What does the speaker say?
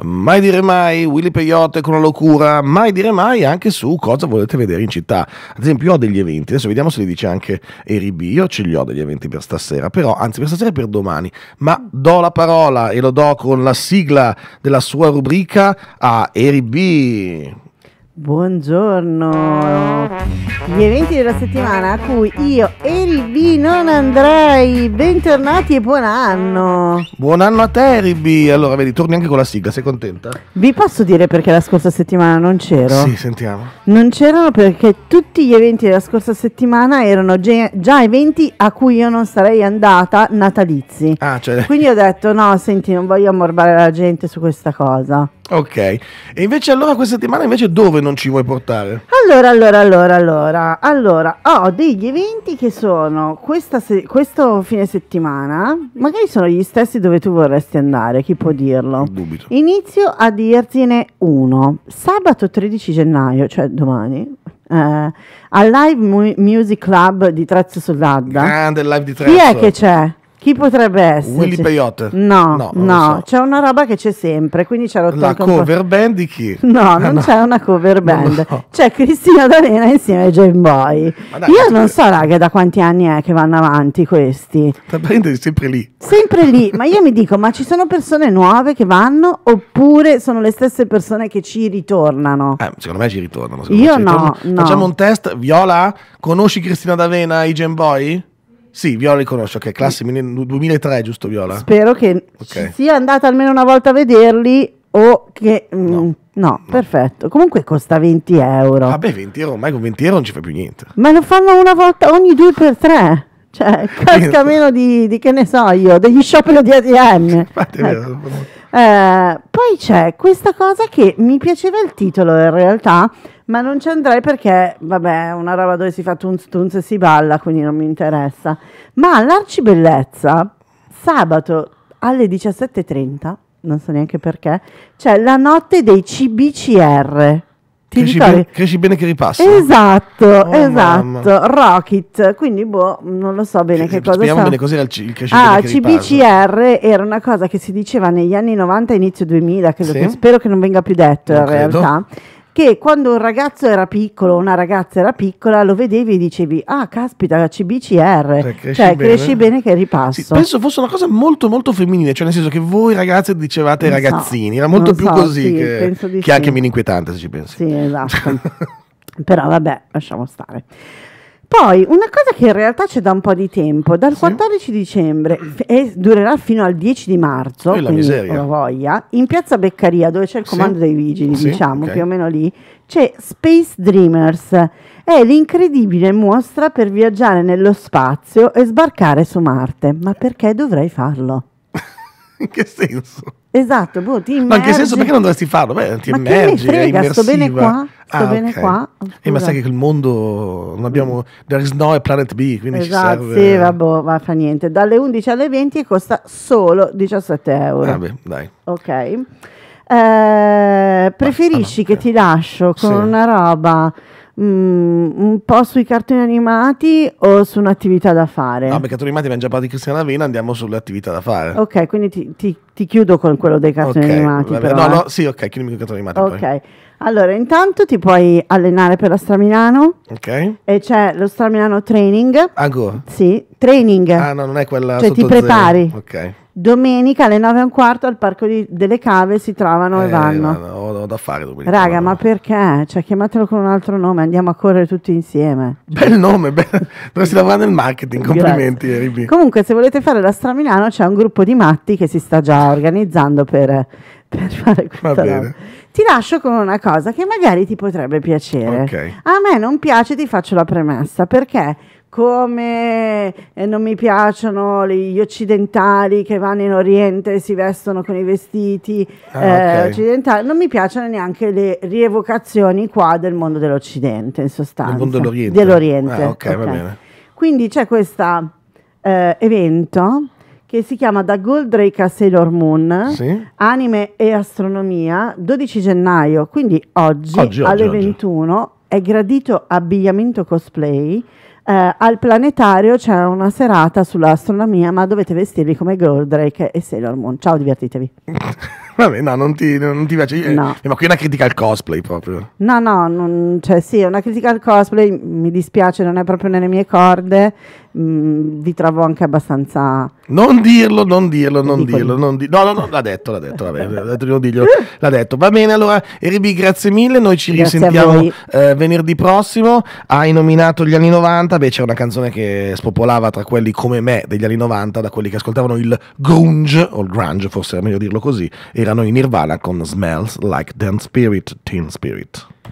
Mai dire mai, Willy Peyote con la locura, mai dire mai anche su cosa volete vedere in città. Ad esempio, io ho degli eventi, adesso vediamo se li dice anche Eribi. Io ce li ho degli eventi per stasera, però, anzi, per stasera e per domani. Ma do la parola e lo do con la sigla della sua rubrica a Eribi. Buongiorno gli eventi della settimana a cui io e il B non andrei. Bentornati e buon anno. Buon anno a te, Ribi. Allora, vedi, torni anche con la sigla, sei contenta? Vi posso dire perché la scorsa settimana non c'ero? Sì, sentiamo. Non c'erano perché tutti gli eventi della scorsa settimana erano ge- già eventi a cui io non sarei andata natalizi. Ah, cioè. Quindi ho detto: no, senti, non voglio ammorbare la gente su questa cosa. Ok, e invece allora questa settimana invece dove non ci vuoi portare? Allora, allora, allora, allora, allora, ho degli eventi che sono questa se- questo fine settimana, magari sono gli stessi dove tu vorresti andare, chi può dirlo? Dubito. Inizio a dirtene uno, sabato 13 gennaio, cioè domani, eh, al Live Mu- Music Club di Trezzo Soldadda. Grande live di Trezzo. Chi è che c'è? Chi potrebbe essere? Willy Peyote? No, no, no. So. c'è una roba che c'è sempre, quindi c'è rotto La cover band di chi? No, non no. c'è una cover band, no, c'è Cristina D'Arena insieme ai Jane Boy. Io non so, raga, da quanti anni è che vanno avanti questi. La band è sempre lì. Sempre lì, ma io mi dico, ma ci sono persone nuove che vanno oppure sono le stesse persone che ci ritornano? Eh, secondo me ci ritornano. Io ci no, ritornano. Facciamo un test, Viola, conosci Cristina D'Avena, i Jane Boy? Sì, Viola li conosco, ok, classe 2003, giusto Viola? Spero che okay. sia andata almeno una volta a vederli o che... Mm, no. no, no. perfetto. Comunque costa 20 euro. Vabbè, 20 euro, ormai con 20 euro non ci fa più niente. Ma lo fanno una volta ogni due per tre. Cioè, casca meno di, di, che ne so io, degli sciopero di ADM. Infatti, è vero. Ecco. Eh, poi c'è questa cosa che mi piaceva il titolo in realtà, ma non ci andrei perché, vabbè, è una roba dove si fa tunz tunz e si balla, quindi non mi interessa. Ma l'arcibellezza, sabato alle 17.30, non so neanche perché, c'è la notte dei CBCR. Cresci, ben, cresci, bene che ripassa. Esatto, oh, esatto. Mamma. Rocket, quindi boh, non lo so bene C- che cosa sia. bene cos'era il, c- il cresci ah, CBCR era una cosa che si diceva negli anni 90 inizio 2000, credo sì. che, spero che non venga più detto non in credo. realtà che quando un ragazzo era piccolo, una ragazza era piccola, lo vedevi e dicevi, ah caspita, la CBCR, cioè, cioè, cresci, cioè, bene. cresci bene che ripasso. Sì, penso fosse una cosa molto molto femminile, cioè nel senso che voi ragazze dicevate non ragazzini, so, era molto più so, così sì, che, che sì. anche meno inquietante se ci pensi. Sì, esatto. Però vabbè, lasciamo stare. Poi una cosa che in realtà c'è da un po' di tempo, dal 14 dicembre e durerà fino al 10 di marzo, la voglia, in piazza Beccaria dove c'è il comando dei vigili, diciamo okay. più o meno lì, c'è Space Dreamers, è l'incredibile mostra per viaggiare nello spazio e sbarcare su Marte. Ma perché dovrei farlo? In che senso? Esatto, boh, ti immergi. Ma in che senso? Perché non dovresti farlo? Beh, ti ma immergi, frega, è sto bene qua, sto ah, bene okay. qua. E eh, ma sai che il mondo, non abbiamo, there is no planet B, quindi esatto, ci serve. Sì, vabbè, va fa niente. Dalle 11 alle 20 costa solo 17 euro. Vabbè, ah, dai. Ok. Eh, preferisci che ti lascio con sì. una roba mh, mm, un po' sui cartoni animati o su un'attività da fare? No, perché cartoni animati abbiamo già parlato di Cristiana Lavena, andiamo sulle attività da fare. Ok, quindi ti, ti, ti chiudo con quello dei cartoni okay, animati. Però, no, eh. sì, ok, chiudimi con i cartoni animati. Ok. Poi. Allora, intanto ti puoi allenare per la Stramilano. Ok. E c'è lo Stramilano Training. Ancora? Sì, training. Ah, no, non è quella Cioè ti prepari. Zero. Ok. Domenica alle 9 e un quarto al Parco di, delle Cave si trovano eh, e vanno. No, ho, ho da fare domenica. Raga, ma perché? Cioè, chiamatelo con un altro nome, andiamo a correre tutti insieme. Bel nome, be- dovresti lavorare nel marketing, complimenti Comunque, se volete fare la Stramilano c'è un gruppo di matti che si sta già organizzando per, per fare questa Va bene. Ti lascio con una cosa che magari ti potrebbe piacere. Okay. A me non piace, ti faccio la premessa, perché come eh, non mi piacciono gli occidentali che vanno in Oriente e si vestono con i vestiti ah, eh, okay. occidentali, non mi piacciono neanche le rievocazioni qua del mondo dell'Occidente in sostanza. Del mondo dell'Oriente. dell'Oriente. Ah, okay, okay. Quindi c'è questo eh, evento che si chiama Da Goldrake a Sailor Moon, sì. anime e astronomia, 12 gennaio, quindi oggi, oggi alle oggi, 21, oggi. è gradito abbigliamento cosplay eh, al planetario c'è una serata sull'astronomia, ma dovete vestirvi come Goldrake e Sailor Moon. Ciao, divertitevi. Vabbè, no, non ti, non ti piace. no. Eh, ma qui è una critica al cosplay proprio. No, no, non, cioè sì, è una critica al cosplay, mi dispiace, non è proprio nelle mie corde. Mm, vi trovo anche abbastanza. Non dirlo, non dirlo, non dirlo. Non di- no, no, no, l'ha detto, l'ha detto, l'ha detto, non diglio, l'ha detto. Va bene, allora, Eribi, grazie mille. Noi ci grazie risentiamo eh, venerdì prossimo. Hai nominato gli anni 90. Beh, c'è una canzone che spopolava tra quelli come me degli anni 90, da quelli che ascoltavano il grunge, o il grunge, forse era meglio dirlo così, e erano i Nirvana con Smells Like Dance Spirit, Teen Spirit.